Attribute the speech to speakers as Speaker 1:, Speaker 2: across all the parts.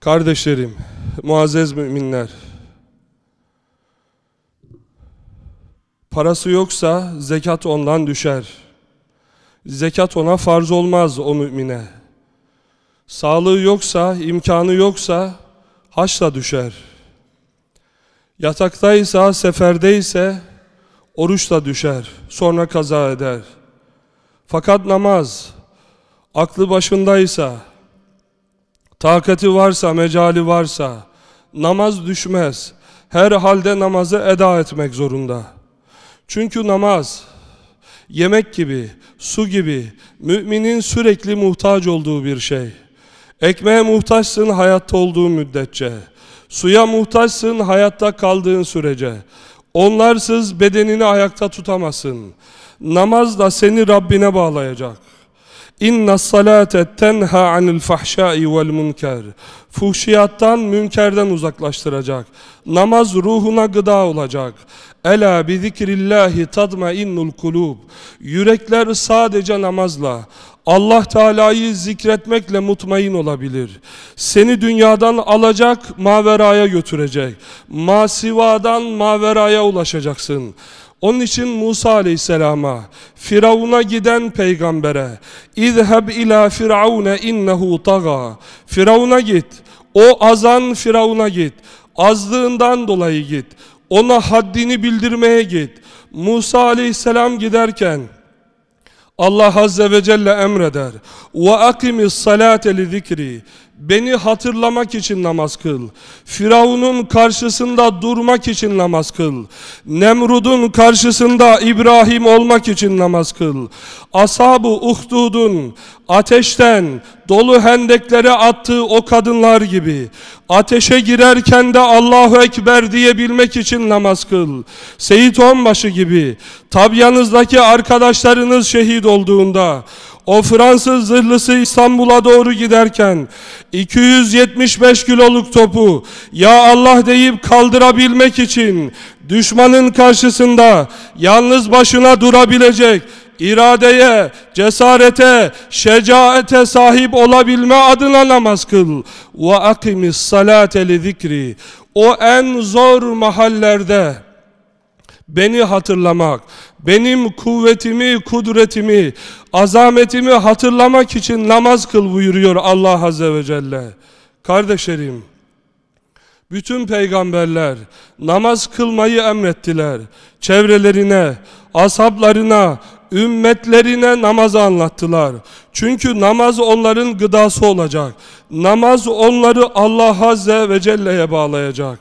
Speaker 1: Kardeşlerim, muazzez müminler, parası yoksa zekat ondan düşer. Zekat ona farz olmaz o mümine. Sağlığı yoksa, imkanı yoksa haçla düşer. Yataktaysa, seferdeyse oruçla düşer, sonra kaza eder. Fakat namaz, aklı başındaysa, Takati varsa, mecali varsa namaz düşmez. Her halde namazı eda etmek zorunda. Çünkü namaz yemek gibi, su gibi müminin sürekli muhtaç olduğu bir şey. Ekmeğe muhtaçsın hayatta olduğu müddetçe. Suya muhtaçsın hayatta kaldığın sürece. Onlarsız bedenini ayakta tutamazsın. Namaz da seni Rabbine bağlayacak. İnne salate tenha anil fahşai vel münker. Fuhşiyattan, münkerden uzaklaştıracak. Namaz ruhuna gıda olacak. Ela bi zikrillahi tadmainnul kulub. Yürekler sadece namazla, Allah Teala'yı zikretmekle mutmain olabilir. Seni dünyadan alacak, maveraya götürecek. Masivadan maveraya ulaşacaksın. Onun için Musa aleyhisselama, Firavun'a giden peygambere, İzheb ila firavune innehu taga. Firavun'a git. O azan Firavun'a git. Azlığından dolayı git. Ona haddini bildirmeye git. Musa aleyhisselam giderken, Allah Azze ve Celle emreder. Ve akimis salate li zikri. Beni hatırlamak için namaz kıl. Firavun'un karşısında durmak için namaz kıl. Nemrud'un karşısında İbrahim olmak için namaz kıl. Ashab-ı Uhdud'un, ateşten, dolu hendeklere attığı o kadınlar gibi ateşe girerken de Allahu Ekber diyebilmek için namaz kıl. Seyit Onbaşı gibi tabyanızdaki arkadaşlarınız şehit olduğunda o Fransız zırhlısı İstanbul'a doğru giderken 275 kiloluk topu ya Allah deyip kaldırabilmek için düşmanın karşısında yalnız başına durabilecek iradeye, cesarete, şecaete sahip olabilme adına namaz kıl. Ve akimis salate li zikri. O en zor mahallerde beni hatırlamak, benim kuvvetimi, kudretimi, azametimi hatırlamak için namaz kıl buyuruyor Allah Azze ve Celle. Kardeşlerim, bütün peygamberler namaz kılmayı emrettiler. Çevrelerine, asaplarına ümmetlerine namazı anlattılar. Çünkü namaz onların gıdası olacak. Namaz onları Allah Azze ve Celle'ye bağlayacak.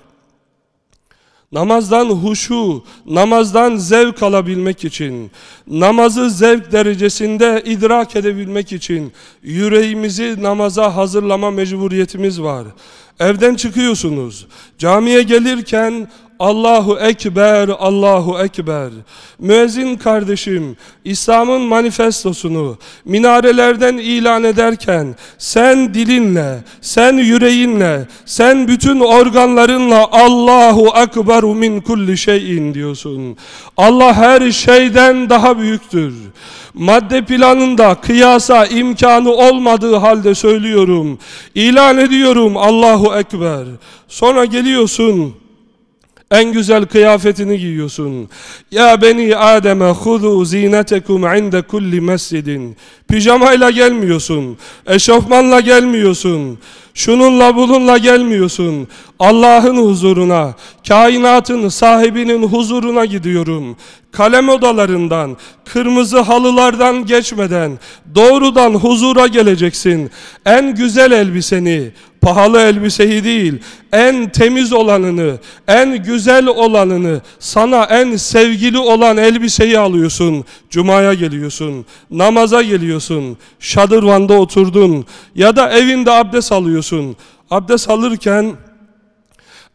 Speaker 1: Namazdan huşu, namazdan zevk alabilmek için, namazı zevk derecesinde idrak edebilmek için yüreğimizi namaza hazırlama mecburiyetimiz var. Evden çıkıyorsunuz, camiye gelirken Allahu Ekber, Allahu Ekber. Müezzin kardeşim, İslam'ın manifestosunu minarelerden ilan ederken sen dilinle, sen yüreğinle, sen bütün organlarınla Allahu Ekber min kulli şeyin diyorsun. Allah her şeyden daha büyüktür. Madde planında kıyasa imkanı olmadığı halde söylüyorum. İlan ediyorum Allahu Ekber. Sonra geliyorsun en güzel kıyafetini giyiyorsun. Ya beni Adem'e hudu zinetekum inde kulli mescidin. Pijamayla gelmiyorsun. Eşofmanla gelmiyorsun. Şununla bununla gelmiyorsun. Allah'ın huzuruna, kainatın sahibinin huzuruna gidiyorum. Kalem odalarından, kırmızı halılardan geçmeden doğrudan huzura geleceksin. En güzel elbiseni, pahalı elbiseyi değil, en temiz olanını, en güzel olanını, sana en sevgili olan elbiseyi alıyorsun. Cuma'ya geliyorsun, namaza geliyorsun, şadırvanda oturdun ya da evinde abdest alıyorsun. Abdest alırken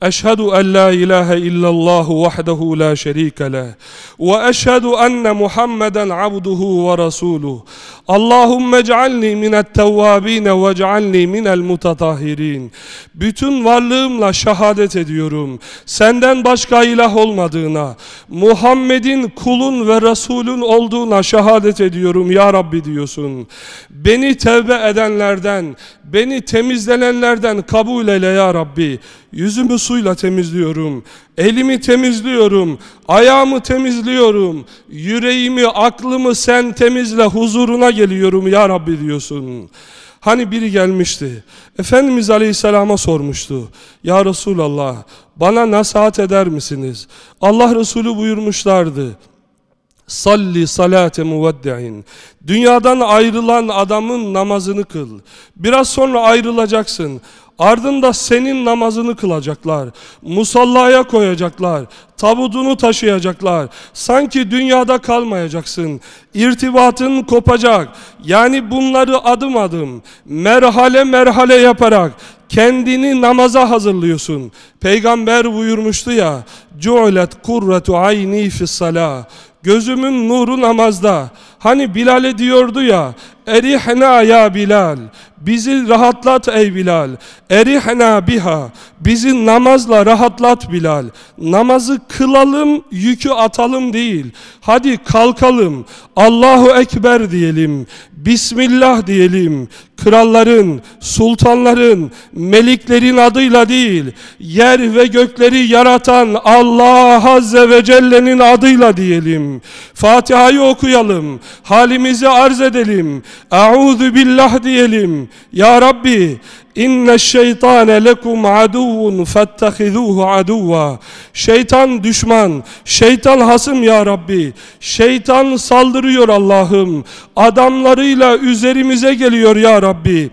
Speaker 1: أشهد أن لا إله إلا الله وحده لا شريك له وأشهد أن محمدا عبده ورسوله اللهم اجعلني من التوابين واجعلني min el mutatahirin. Bütün varlığımla şahadet ediyorum. Senden başka ilah olmadığına, Muhammed'in kulun ve Resulün olduğuna şahadet ediyorum ya Rabbi diyorsun. Beni tevbe edenlerden, beni temizlenenlerden kabul eyle ya Rabbi. Yüzümü suyla temizliyorum. Elimi temizliyorum. Ayağımı temizliyorum. Yüreğimi, aklımı sen temizle huzuruna geliyorum ya Rabbi diyorsun. Hani biri gelmişti. Efendimiz Aleyhisselam'a sormuştu. Ya Resulallah bana nasihat eder misiniz? Allah Resulü buyurmuşlardı. Salli salate muvaddein. Dünyadan ayrılan adamın namazını kıl. Biraz sonra ayrılacaksın. Ardında senin namazını kılacaklar. Musallaya koyacaklar. Tabudunu taşıyacaklar. Sanki dünyada kalmayacaksın. İrtibatın kopacak. Yani bunları adım adım, merhale merhale yaparak kendini namaza hazırlıyorsun. Peygamber buyurmuştu ya, "Cu'let kurratu ayni fi's salah." Gözümün nuru namazda. Hani Bilal'e diyordu ya, "Erihna ya Bilal." Bizi rahatlat ey Bilal. Erihna biha. Bizi namazla rahatlat Bilal. Namazı kılalım, yükü atalım değil. Hadi kalkalım. Allahu Ekber diyelim. Bismillah diyelim. Kralların, sultanların, meliklerin adıyla değil, yer ve gökleri yaratan Allah Azze ve Celle'nin adıyla diyelim. Fatiha'yı okuyalım, halimizi arz edelim, Euzu billah diyelim, ya Rabbi inne şeytane lekum aduvun fettehizuhu aduva Şeytan düşman, şeytan hasım ya Rabbi Şeytan saldırıyor Allah'ım Adamlarıyla üzerimize geliyor ya Rabbi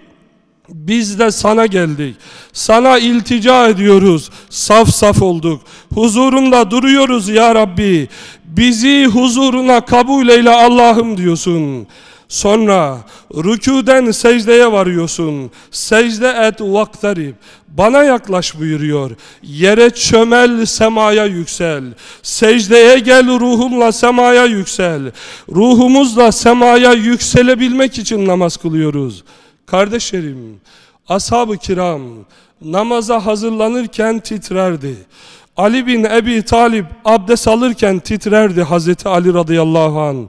Speaker 1: biz de sana geldik. Sana iltica ediyoruz. Saf saf olduk. Huzurunda duruyoruz ya Rabbi. Bizi huzuruna kabul eyle Allah'ım diyorsun. Sonra rüküden secdeye varıyorsun. Secde et vaktarib. Bana yaklaş buyuruyor. Yere çömel semaya yüksel. Secdeye gel ruhumla semaya yüksel. Ruhumuzla semaya yükselebilmek için namaz kılıyoruz. Kardeşlerim, ashab-ı kiram namaza hazırlanırken titrerdi. Ali bin Ebi Talib abdest alırken titrerdi Hazreti Ali radıyallahu anh.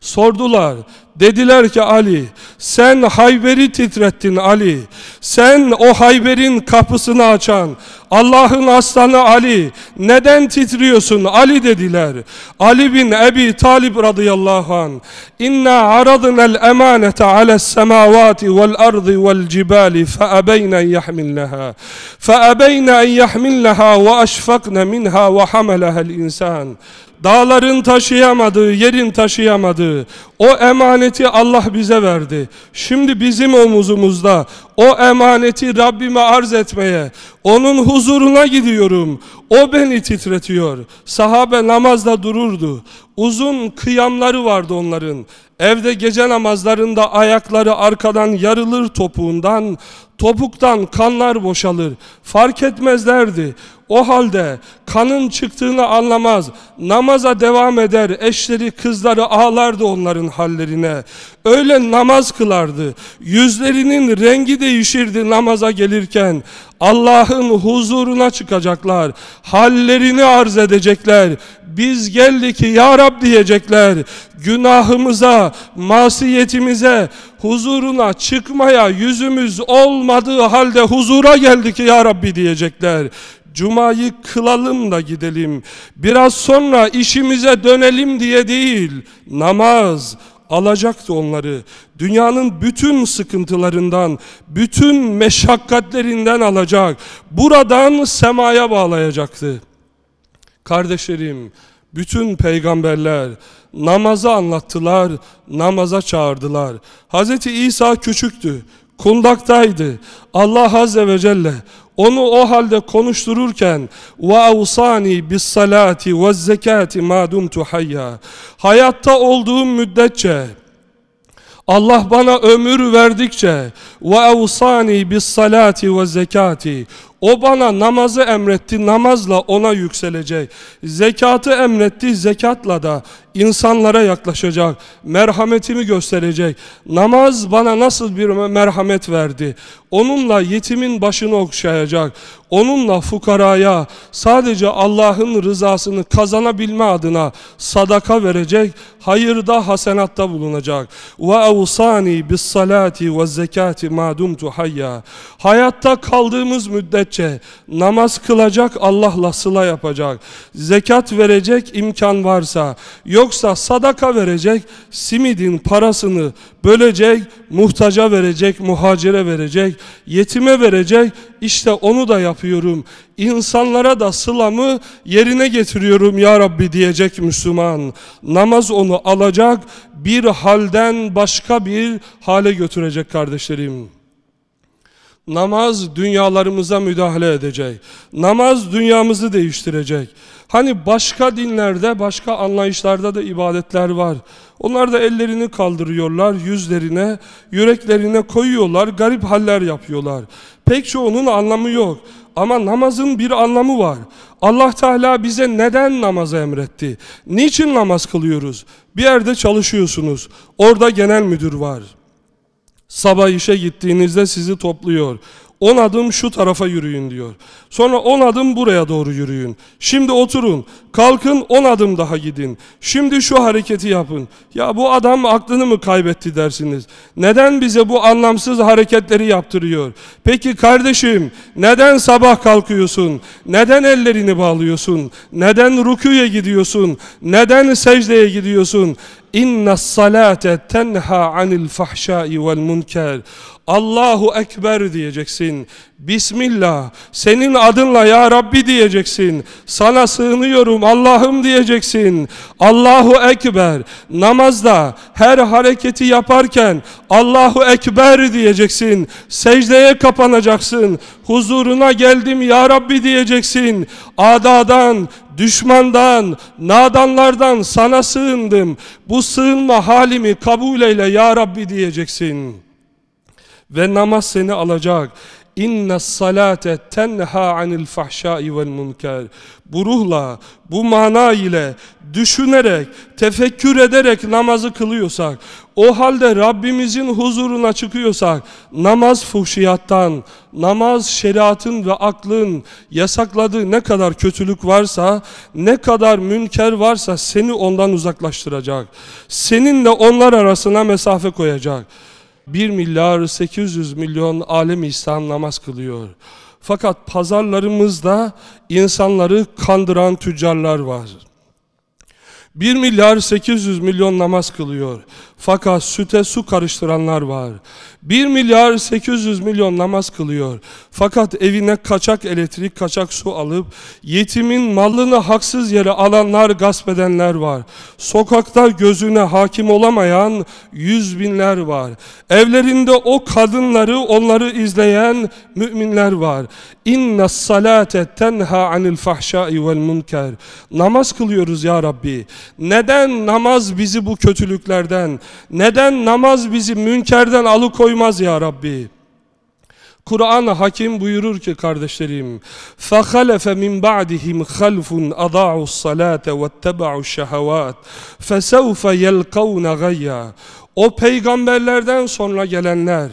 Speaker 1: Sordular. Dediler ki Ali sen Hayber'i titrettin Ali. Sen o Hayber'in kapısını açan Allah'ın aslanı Ali. Neden titriyorsun Ali dediler. Ali bin Ebi Talib radıyallahu an. İnna aradna'l emanete ala's semavati vel ardı vel cibali fe abeyna yahmilaha. Fe abeyna en yahmilaha ve eşfakna minha ve hamalaha insan. Dağların taşıyamadığı, yerin taşıyamadığı o emaneti Allah bize verdi. Şimdi bizim omuzumuzda o emaneti Rabbime arz etmeye, onun huzuruna gidiyorum. O beni titretiyor. Sahabe namazda dururdu. Uzun kıyamları vardı onların. Evde gece namazlarında ayakları arkadan yarılır topuğundan, topuktan kanlar boşalır. Fark etmezlerdi. O halde kanın çıktığını anlamaz. Namaza devam eder. Eşleri, kızları ağlardı onların hallerine. Öyle namaz kılardı. Yüzlerinin rengi değişirdi namaza gelirken. Allah'ın huzuruna çıkacaklar. Hallerini arz edecekler. Biz geldik ki ya Rab diyecekler. Günahımıza, masiyetimize, huzuruna çıkmaya yüzümüz olmadığı halde huzura geldik ki ya Rabbi diyecekler. Cuma'yı kılalım da gidelim. Biraz sonra işimize dönelim diye değil. Namaz, alacaktı onları. Dünyanın bütün sıkıntılarından, bütün meşakkatlerinden alacak. Buradan semaya bağlayacaktı. Kardeşlerim, bütün peygamberler namazı anlattılar, namaza çağırdılar. Hz. İsa küçüktü kundaktaydı. Allah Azze ve Celle onu o halde konuştururken وَاَوْصَانِي بِالصَّلَاتِ وَالزَّكَاتِ مَا دُمْتُ حَيَّا Hayatta olduğum müddetçe Allah bana ömür verdikçe وَاَوْصَانِي بِالصَّلَاتِ وَالزَّكَاتِ o bana namazı emretti, namazla ona yükselecek. Zekatı emretti, zekatla da insanlara yaklaşacak, merhametimi gösterecek. Namaz bana nasıl bir merhamet verdi? Onunla yetimin başını okşayacak, onunla fukaraya sadece Allah'ın rızasını kazanabilme adına sadaka verecek, hayırda hasenatta bulunacak. Ve avsani bis salati ve zekati madumtu hayya. Hayatta kaldığımız müddetçe namaz kılacak, Allah'la sıla yapacak. Zekat verecek imkan varsa, yok Yoksa sadaka verecek, simidin parasını bölecek, muhtaca verecek, muhacire verecek, yetime verecek. İşte onu da yapıyorum. İnsanlara da sılamı yerine getiriyorum ya Rabbi diyecek Müslüman. Namaz onu alacak, bir halden başka bir hale götürecek kardeşlerim. Namaz dünyalarımıza müdahale edecek. Namaz dünyamızı değiştirecek. Hani başka dinlerde, başka anlayışlarda da ibadetler var. Onlar da ellerini kaldırıyorlar, yüzlerine, yüreklerine koyuyorlar, garip haller yapıyorlar. Pek çoğunun anlamı yok. Ama namazın bir anlamı var. Allah Teala bize neden namazı emretti? Niçin namaz kılıyoruz? Bir yerde çalışıyorsunuz. Orada genel müdür var. Sabah işe gittiğinizde sizi topluyor. 10 adım şu tarafa yürüyün diyor. Sonra 10 adım buraya doğru yürüyün. Şimdi oturun. Kalkın 10 adım daha gidin. Şimdi şu hareketi yapın. Ya bu adam aklını mı kaybetti dersiniz. Neden bize bu anlamsız hareketleri yaptırıyor? Peki kardeşim neden sabah kalkıyorsun? Neden ellerini bağlıyorsun? Neden rüküye gidiyorsun? Neden secdeye gidiyorsun? İnne salate tenha anil fahşai vel munker. Allahu Ekber diyeceksin. Bismillah. Senin adınla ya Rabbi diyeceksin. Sana sığınıyorum Allah'ım diyeceksin. Allahu Ekber. Namazda her hareketi yaparken Allahu Ekber diyeceksin. Secdeye kapanacaksın. Huzuruna geldim ya Rabbi diyeceksin. Adadan, düşmandan, nadanlardan sana sığındım. Bu sığınma halimi kabul eyle ya Rabbi diyeceksin. Ve namaz seni alacak inna salate tenha anil fahşai vel munker. Bu ruhla, bu mana ile düşünerek, tefekkür ederek namazı kılıyorsak, o halde Rabbimizin huzuruna çıkıyorsak, namaz fuhşiyattan, namaz şeriatın ve aklın yasakladığı ne kadar kötülük varsa, ne kadar münker varsa seni ondan uzaklaştıracak. Seninle onlar arasına mesafe koyacak. 1 milyar 800 milyon alem İslam namaz kılıyor. Fakat pazarlarımızda insanları kandıran tüccarlar var. 1 milyar 800 milyon namaz kılıyor. Fakat süte su karıştıranlar var. 1 milyar 800 milyon namaz kılıyor. Fakat evine kaçak elektrik, kaçak su alıp yetimin malını haksız yere alanlar, gasp edenler var. Sokakta gözüne hakim olamayan yüz binler var. Evlerinde o kadınları, onları izleyen müminler var. İnne salate tenha anil fahşai vel munker. Namaz kılıyoruz ya Rabbi. Neden namaz bizi bu kötülüklerden, neden namaz bizi münkerden alıkoymaz ya Rabbi? Kur'an hakim buyurur ki kardeşlerim فَخَلَفَ مِنْ بَعْدِهِمْ خَلْفٌ اَضَاعُوا الصَّلَاةَ وَاتَّبَعُوا الشَّهَوَاتِ فَسَوْفَ يَلْقَوْنَ غَيَّا O peygamberlerden sonra gelenler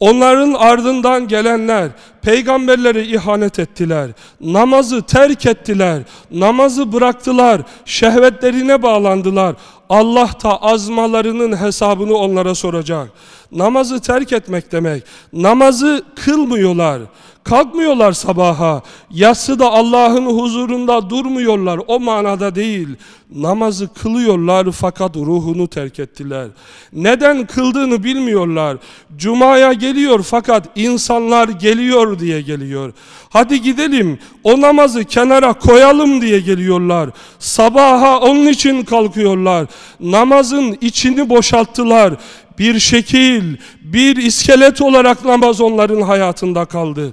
Speaker 1: Onların ardından gelenler peygamberlere ihanet ettiler. Namazı terk ettiler. Namazı bıraktılar. Şehvetlerine bağlandılar. Allah ta azmalarının hesabını onlara soracak. Namazı terk etmek demek. Namazı kılmıyorlar kalkmıyorlar sabaha. Yatsı da Allah'ın huzurunda durmuyorlar. O manada değil. Namazı kılıyorlar fakat ruhunu terk ettiler. Neden kıldığını bilmiyorlar. Cuma'ya geliyor fakat insanlar geliyor diye geliyor. Hadi gidelim o namazı kenara koyalım diye geliyorlar. Sabaha onun için kalkıyorlar. Namazın içini boşalttılar bir şekil, bir iskelet olarak namaz onların hayatında kaldı.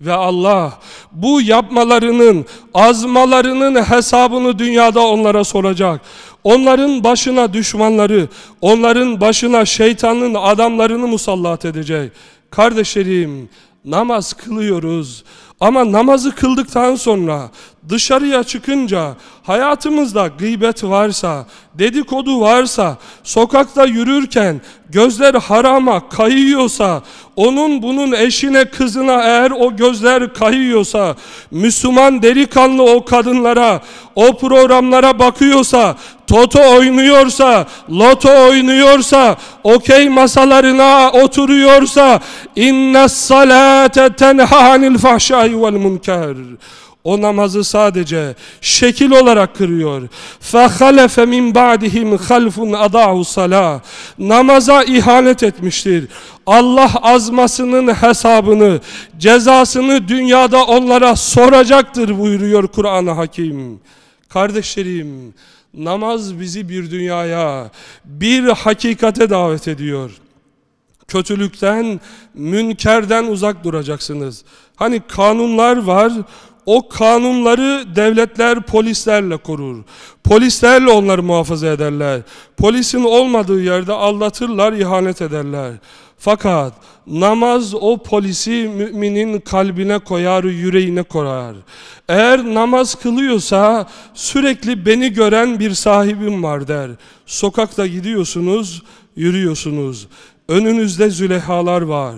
Speaker 1: Ve Allah bu yapmalarının, azmalarının hesabını dünyada onlara soracak. Onların başına düşmanları, onların başına şeytanın adamlarını musallat edecek. Kardeşlerim, namaz kılıyoruz. Ama namazı kıldıktan sonra dışarıya çıkınca hayatımızda gıybet varsa, dedikodu varsa, sokakta yürürken gözler harama kayıyorsa, onun bunun eşine kızına eğer o gözler kayıyorsa, Müslüman delikanlı o kadınlara, o programlara bakıyorsa, toto oynuyorsa, loto oynuyorsa, okey masalarına oturuyorsa, inna salate tenha anil fahşai vel münker.'' O namazı sadece şekil olarak kırıyor. فَخَلَفَ مِنْ بَعْدِهِمْ خَلْفٌ اَدَعُوا صَلَى Namaza ihanet etmiştir. Allah azmasının hesabını, cezasını dünyada onlara soracaktır buyuruyor Kur'an-ı Hakim. Kardeşlerim, namaz bizi bir dünyaya, bir hakikate davet ediyor. Kötülükten, münkerden uzak duracaksınız. Hani kanunlar var, o kanunları devletler polislerle korur. Polislerle onları muhafaza ederler. Polisin olmadığı yerde aldatırlar, ihanet ederler. Fakat namaz o polisi müminin kalbine koyar, yüreğine koyar. Eğer namaz kılıyorsa sürekli beni gören bir sahibim var der. Sokakta gidiyorsunuz, yürüyorsunuz. Önünüzde zülehalar var.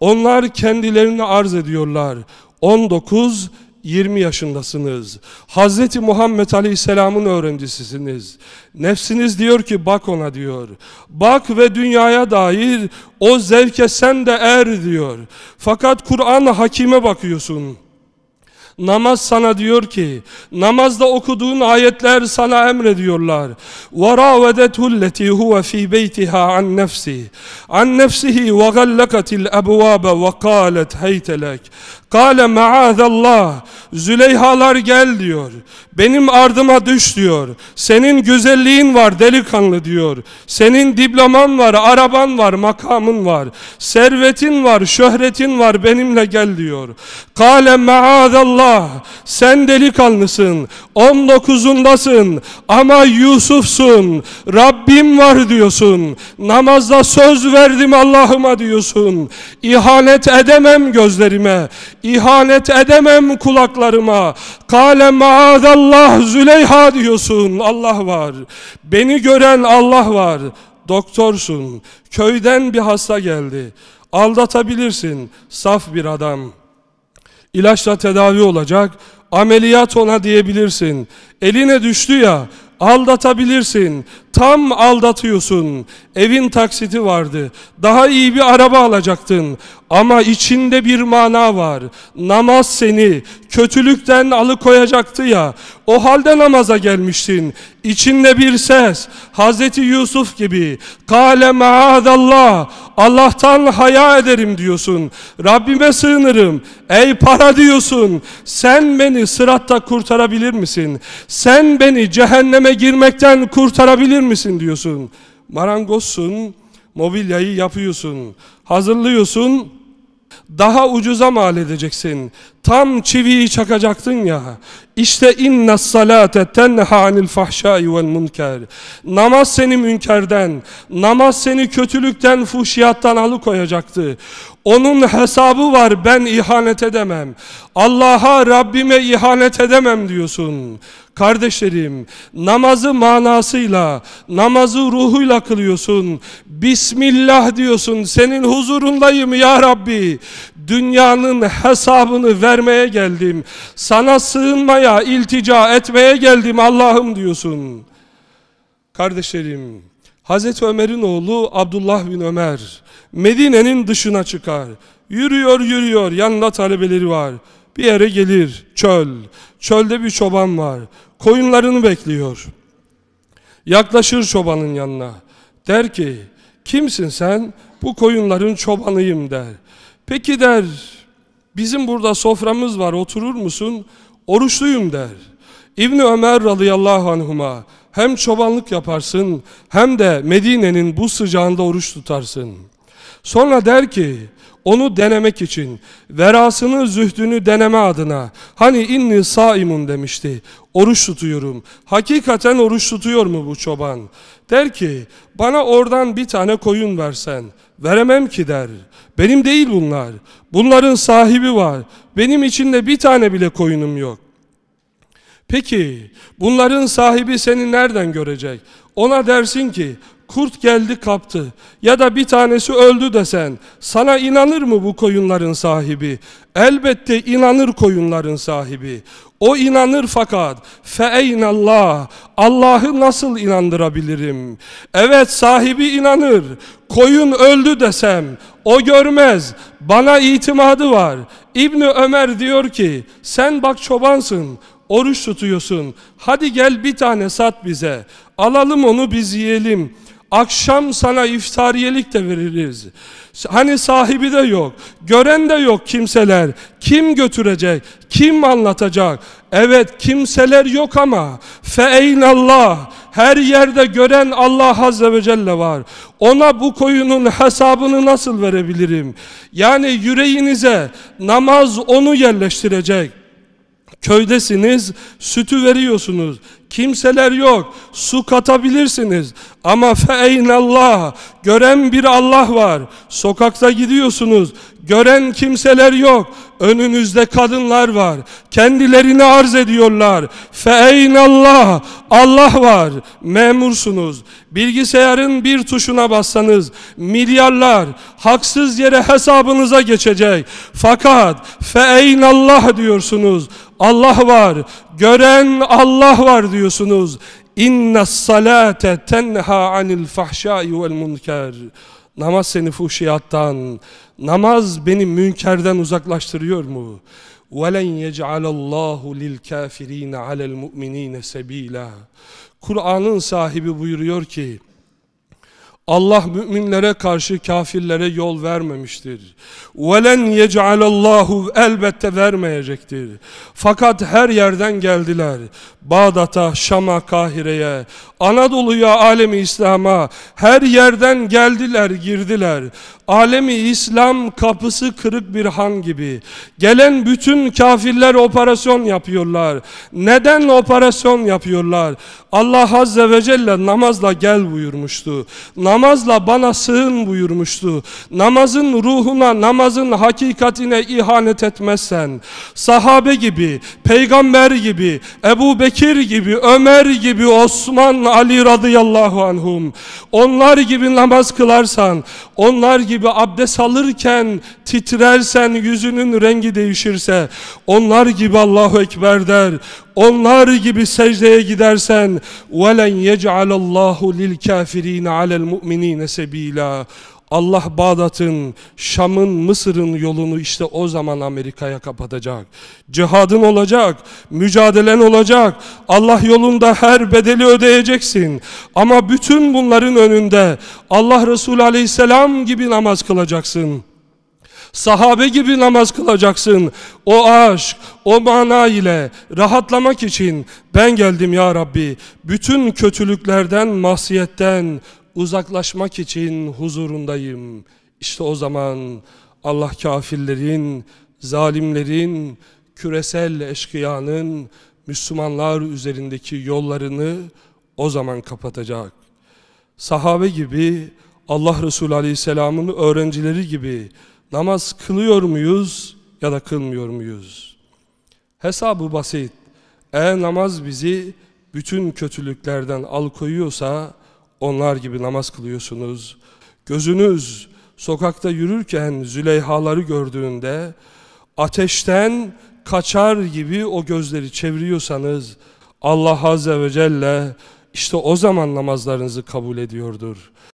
Speaker 1: Onlar kendilerini arz ediyorlar. 19 20 yaşındasınız. Hazreti Muhammed Aleyhisselam'ın öğrencisisiniz. Nefsiniz diyor ki bak ona diyor. Bak ve dünyaya dair o zevke sen de er diyor. Fakat kuran Hakim'e bakıyorsun. Namaz sana diyor ki, namazda okuduğun ayetler sana emrediyorlar. وَرَاوَدَتْهُ الَّتِي هُوَ ف۪ي بَيْتِهَا عَنْ نَفْسِهِ عَنْ نَفْسِهِ وَغَلَّقَتِ الْأَبْوَابَ وَقَالَتْ هَيْتَ لَكَ Kale maazallah. Züleyhalar gel diyor. Benim ardıma düş diyor. Senin güzelliğin var delikanlı diyor. Senin diploman var, araban var, makamın var. Servetin var, şöhretin var benimle gel diyor. Kale maazallah. Sen delikanlısın. 19'undasın ama Yusuf'sun. Rabbim var diyorsun. Namazda söz verdim Allah'ıma diyorsun. İhanet edemem gözlerime. İhanet edemem kulaklarıma. Kale maazallah Züleyha diyorsun. Allah var. Beni gören Allah var. Doktorsun. Köyden bir hasta geldi. Aldatabilirsin. Saf bir adam. İlaçla tedavi olacak. Ameliyat ona diyebilirsin. Eline düştü ya aldatabilirsin tam aldatıyorsun. Evin taksiti vardı. Daha iyi bir araba alacaktın. Ama içinde bir mana var. Namaz seni kötülükten alıkoyacaktı ya. O halde namaza gelmiştin. İçinde bir ses. Hazreti Yusuf gibi. Kale maazallah. Allah'tan haya ederim diyorsun. Rabbime sığınırım. Ey para diyorsun. Sen beni sıratta kurtarabilir misin? Sen beni cehenneme girmekten kurtarabilir misin? misin diyorsun. Marangozsun, mobilyayı yapıyorsun, hazırlıyorsun, daha ucuza mal edeceksin. Tam çiviyi çakacaktın ya. İşte inna salate tenha anil fahşai vel münker. Namaz seni münkerden, namaz seni kötülükten, fuhşiyattan alıkoyacaktı. Onun hesabı var ben ihanet edemem. Allah'a Rabbime ihanet edemem diyorsun. Kardeşlerim namazı manasıyla, namazı ruhuyla kılıyorsun. Bismillah diyorsun. Senin huzurundayım ya Rabbi. Dünyanın hesabını vermeye geldim. Sana sığınmaya, iltica etmeye geldim Allah'ım diyorsun. Kardeşlerim Hazreti Ömer'in oğlu Abdullah bin Ömer Medine'nin dışına çıkar. Yürüyor yürüyor yanında talebeleri var. Bir yere gelir, çöl. Çölde bir çoban var. Koyunlarını bekliyor. Yaklaşır çobanın yanına. Der ki, kimsin sen? Bu koyunların çobanıyım der. Peki der, bizim burada soframız var, oturur musun? Oruçluyum der. İbni Ömer radıyallahu anhuma, hem çobanlık yaparsın, hem de Medine'nin bu sıcağında oruç tutarsın. Sonra der ki, onu denemek için, verasını, zühdünü deneme adına, hani inni saimun demişti, oruç tutuyorum. Hakikaten oruç tutuyor mu bu çoban? Der ki, bana oradan bir tane koyun versen, veremem ki der. Benim değil bunlar, bunların sahibi var, benim içinde bir tane bile koyunum yok. Peki bunların sahibi seni nereden görecek? Ona dersin ki kurt geldi kaptı ya da bir tanesi öldü desen sana inanır mı bu koyunların sahibi? Elbette inanır koyunların sahibi. O inanır fakat feeynallah Allah'ı nasıl inandırabilirim? Evet sahibi inanır. Koyun öldü desem o görmez. Bana itimadı var. İbni Ömer diyor ki sen bak çobansın oruç tutuyorsun. Hadi gel bir tane sat bize. Alalım onu biz yiyelim. Akşam sana iftariyelik de veririz. Hani sahibi de yok. Gören de yok kimseler. Kim götürecek? Kim anlatacak? Evet kimseler yok ama feeynallah her yerde gören Allah Azze ve Celle var. Ona bu koyunun hesabını nasıl verebilirim? Yani yüreğinize namaz onu yerleştirecek. Köydesiniz, sütü veriyorsunuz. Kimseler yok. Su katabilirsiniz. Ama Allah Gören bir Allah var. Sokakta gidiyorsunuz. Gören kimseler yok. Önünüzde kadınlar var. Kendilerini arz ediyorlar. Allah Allah var. Memursunuz. Bilgisayarın bir tuşuna bassanız milyarlar haksız yere hesabınıza geçecek. Fakat Allah diyorsunuz. Allah var gören Allah var diyorsunuz. İnne salate tenha anil fahşai vel munker. Namaz seni fuhşiyattan, namaz beni münkerden uzaklaştırıyor mu? وَلَنْ يَجْعَلَ اللّٰهُ لِلْكَافِر۪ينَ عَلَى الْمُؤْمِن۪ينَ سَب۪يلًا Kur'an'ın sahibi buyuruyor ki, Allah müminlere karşı kafirlere yol vermemiştir. وَلَنْ يَجْعَلَ اللّٰهُ Elbette vermeyecektir. Fakat her yerden geldiler. Bağdat'a, Şam'a, Kahire'ye, Anadolu'ya, alemi İslam'a her yerden geldiler, girdiler. Alemi İslam kapısı kırık bir han gibi. Gelen bütün kafirler operasyon yapıyorlar. Neden operasyon yapıyorlar? Allah Azze ve Celle namazla gel buyurmuştu. Namaz namazla bana sığın buyurmuştu. Namazın ruhuna, namazın hakikatine ihanet etmezsen, sahabe gibi, peygamber gibi, Ebu Bekir gibi, Ömer gibi, Osman, Ali radıyallahu anhum, onlar gibi namaz kılarsan, onlar gibi abdest alırken titrersen, yüzünün rengi değişirse, onlar gibi Allahu Ekber der, onlar gibi secdeye gidersen وَلَنْ يَجْعَلَ lil kafirin, عَلَى الْمُؤْمِن۪ينَ sebila. Allah Bağdat'ın, Şam'ın, Mısır'ın yolunu işte o zaman Amerika'ya kapatacak. Cihadın olacak, mücadelen olacak. Allah yolunda her bedeli ödeyeceksin. Ama bütün bunların önünde Allah Resulü Aleyhisselam gibi namaz kılacaksın. Sahabe gibi namaz kılacaksın. O aşk, o mana ile rahatlamak için ben geldim ya Rabbi. Bütün kötülüklerden, masiyetten uzaklaşmak için huzurundayım. İşte o zaman Allah kafirlerin, zalimlerin, küresel eşkıyanın Müslümanlar üzerindeki yollarını o zaman kapatacak. Sahabe gibi Allah Resulü Aleyhisselam'ın öğrencileri gibi Namaz kılıyor muyuz ya da kılmıyor muyuz? Hesabı basit. Eğer namaz bizi bütün kötülüklerden alıkoyuyorsa onlar gibi namaz kılıyorsunuz. Gözünüz sokakta yürürken züleyhaları gördüğünde ateşten kaçar gibi o gözleri çeviriyorsanız Allah Azze ve Celle işte o zaman namazlarınızı kabul ediyordur.